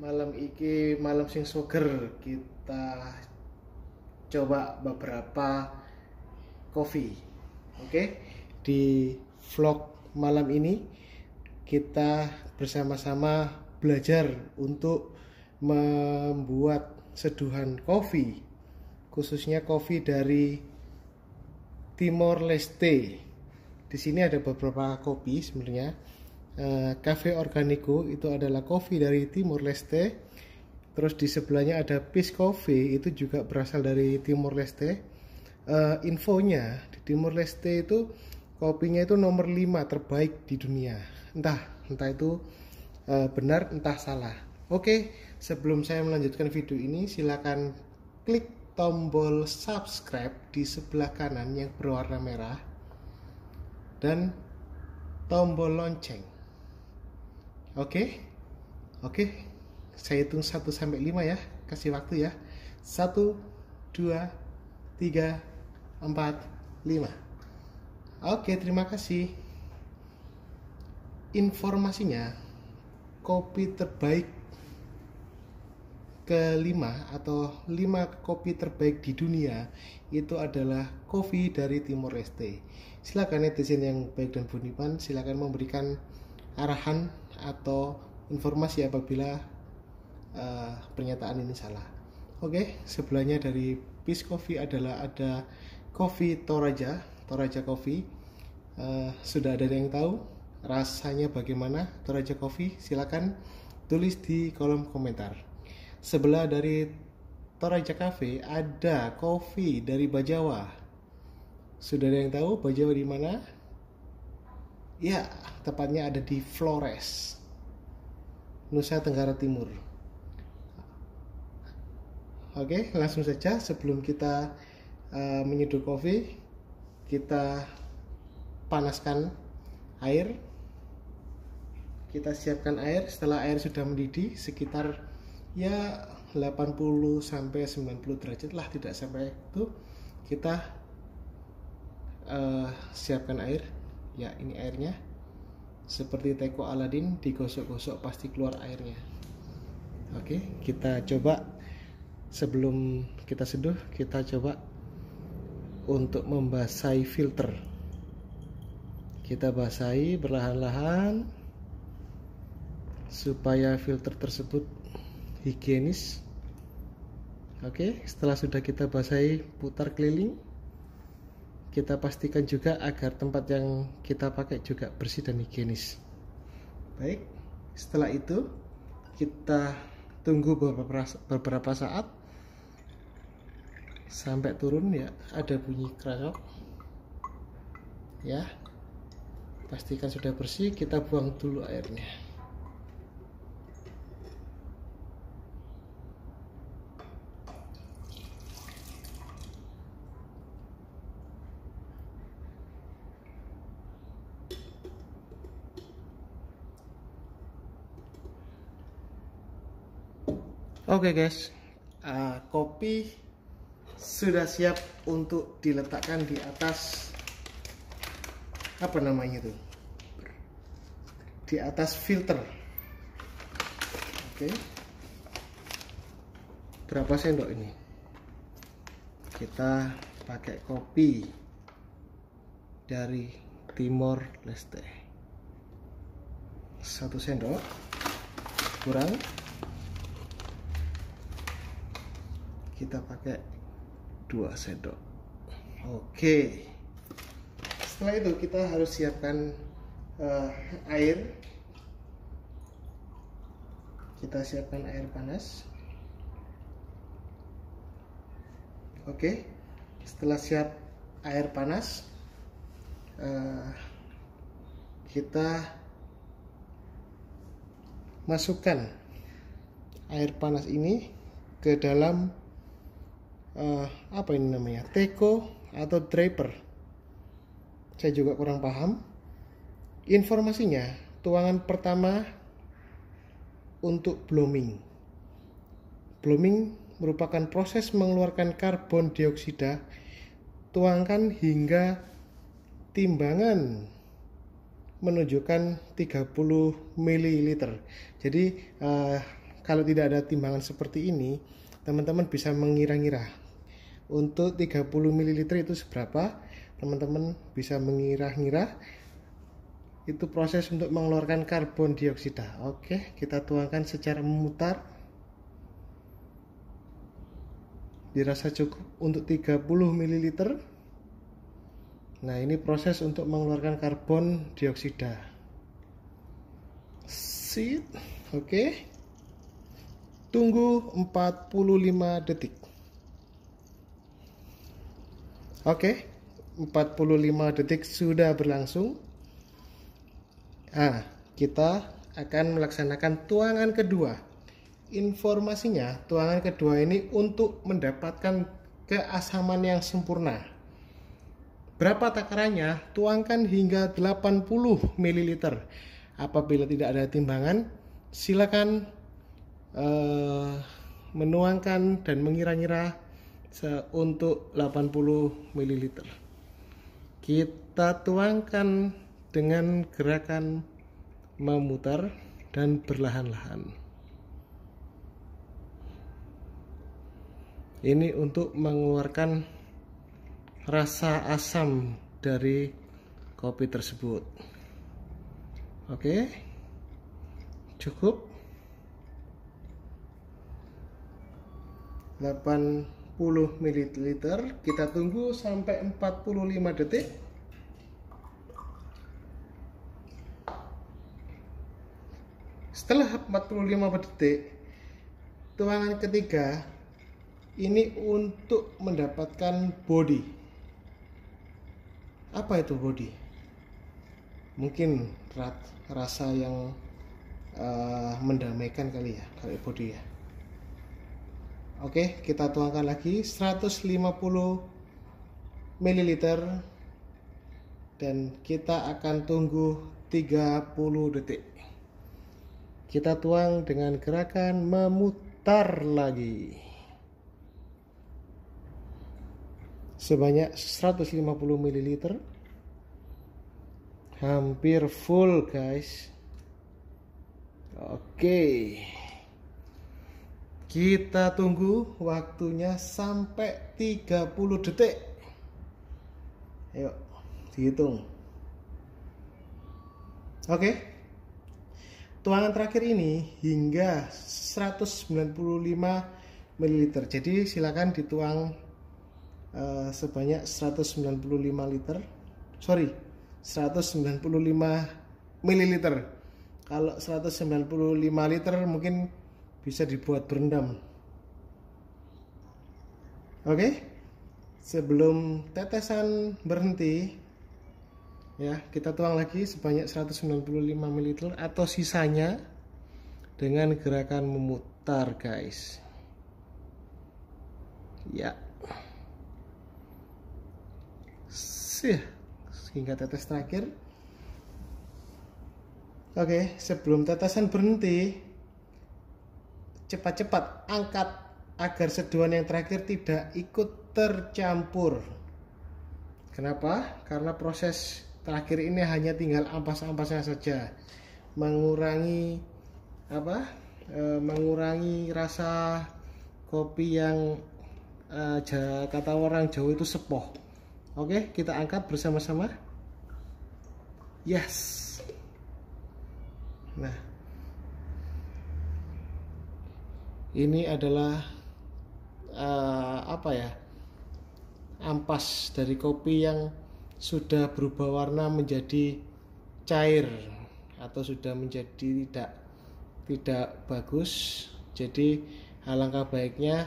malam iki malam sing suger kita coba beberapa kopi oke okay? di vlog malam ini kita bersama-sama belajar untuk membuat seduhan kopi khususnya kopi dari Timor Leste di sini ada beberapa kopi sebenarnya Eh, Cafe Organico itu adalah kopi dari Timor Leste. Terus di sebelahnya ada Peace Coffee itu juga berasal dari Timor Leste. Uh, infonya di Timor Leste itu kopinya itu nomor 5 terbaik di dunia. Entah entah itu uh, benar entah salah. Oke, sebelum saya melanjutkan video ini silakan klik tombol subscribe di sebelah kanan yang berwarna merah dan tombol lonceng. Oke? Oke. Saya hitung 1 sampai 5 ya. Kasih waktu ya. 1 2 3 4 5. Oke, terima kasih. Informasinya kopi terbaik kelima atau lima kopi terbaik di dunia itu adalah kopi dari Timor Leste. Silakan netizen yang baik dan buniman silakan memberikan arahan atau informasi apabila uh, pernyataan ini salah. Oke, okay, sebelahnya dari Peace Coffee adalah ada Coffee Toraja, Toraja Coffee. Uh, sudah ada yang tahu rasanya bagaimana Toraja Coffee? Silakan tulis di kolom komentar. Sebelah dari Toraja Cafe ada Coffee dari Bajawa. Sudah ada yang tahu Bajawa di mana? Ya, tepatnya ada di Flores, Nusa Tenggara Timur. Oke, langsung saja sebelum kita uh, eh, menyeduh kopi, kita panaskan air. Kita siapkan air, setelah air sudah mendidih sekitar ya 80 sampai 90 derajat lah, tidak sampai itu. Kita uh, siapkan air ya ini airnya seperti teko Aladin digosok-gosok pasti keluar airnya oke kita coba sebelum kita seduh kita coba untuk membasahi filter kita basahi perlahan lahan supaya filter tersebut higienis oke setelah sudah kita basahi putar keliling kita pastikan juga agar tempat yang kita pakai juga bersih dan higienis. Baik, setelah itu kita tunggu beberapa, beberapa saat sampai turun ya ada bunyi krasok ya pastikan sudah bersih kita buang dulu airnya Oke okay guys, uh, kopi sudah siap untuk diletakkan di atas apa namanya itu? Di atas filter. Oke. Okay. Berapa sendok ini? Kita pakai kopi dari Timor Leste. Satu sendok kurang kita pakai dua sendok oke setelah itu kita harus siapkan uh, air kita siapkan air panas oke setelah siap air panas uh, kita masukkan air panas ini ke dalam uh, apa ini namanya teko atau draper saya juga kurang paham informasinya tuangan pertama untuk blooming blooming merupakan proses mengeluarkan karbon dioksida tuangkan hingga timbangan menunjukkan 30 ml jadi uh, kalau tidak ada timbangan seperti ini teman-teman bisa mengira-ngira untuk 30 ml itu seberapa teman-teman bisa mengira-ngira itu proses untuk mengeluarkan karbon dioksida oke kita tuangkan secara memutar dirasa cukup untuk 30 ml nah ini proses untuk mengeluarkan karbon dioksida sit oke tunggu 45 detik Oke, okay, 45 detik sudah berlangsung. Ah, kita akan melaksanakan tuangan kedua. Informasinya, tuangan kedua ini untuk mendapatkan keasaman yang sempurna. Berapa takarannya? Tuangkan hingga 80 ml. Apabila tidak ada timbangan, silakan uh, menuangkan dan mengira-ngira untuk 80 ml kita tuangkan dengan gerakan memutar dan berlahan-lahan ini untuk mengeluarkan rasa asam dari kopi tersebut oke cukup 8 10 ml kita tunggu sampai 45 detik setelah 45 detik tuangan ketiga ini untuk mendapatkan body apa itu body mungkin rasa yang uh, mendamaikan kali ya kalau body ya Oke, kita tuangkan lagi 150 ml dan kita akan tunggu 30 detik. Kita tuang dengan gerakan memutar lagi. Sebanyak 150 ml. Hampir full, guys. Oke. Okay. Kita tunggu waktunya sampai 30 detik. Ayo, dihitung. Oke. Tuangan terakhir ini hingga 195 ml. Jadi silakan dituang uh, sebanyak 195 liter. Sorry, 195 ml. Kalau 195 liter mungkin bisa dibuat berendam oke sebelum tetesan berhenti ya kita tuang lagi sebanyak 195 ml atau sisanya dengan gerakan memutar guys ya sih hingga tetes terakhir oke sebelum tetesan berhenti cepat-cepat angkat agar seduhan yang terakhir tidak ikut tercampur. Kenapa? Karena proses terakhir ini hanya tinggal ampas-ampasnya saja, mengurangi apa? E, mengurangi rasa kopi yang e, kata orang jauh itu sepoh. Oke, kita angkat bersama-sama. Yes. Nah, ini adalah uh, apa ya ampas dari kopi yang sudah berubah warna menjadi cair atau sudah menjadi tidak tidak bagus jadi alangkah baiknya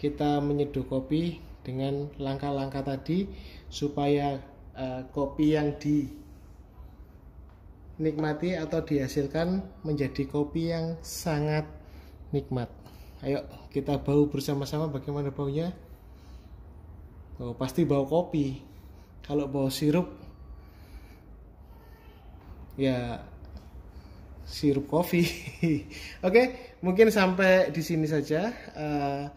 kita menyeduh kopi dengan langkah-langkah tadi supaya uh, kopi yang dinikmati atau dihasilkan menjadi kopi yang sangat nikmat ayo kita bau bersama-sama bagaimana baunya oh, pasti bau kopi kalau bau sirup ya sirup kopi oke mungkin sampai di sini saja uh,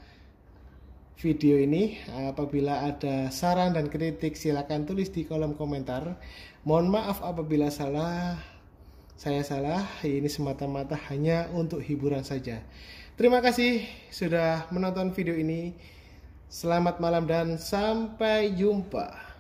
video ini apabila ada saran dan kritik silahkan tulis di kolom komentar mohon maaf apabila salah saya salah ini semata-mata hanya untuk hiburan saja Terima kasih sudah menonton video ini. Selamat malam dan sampai jumpa.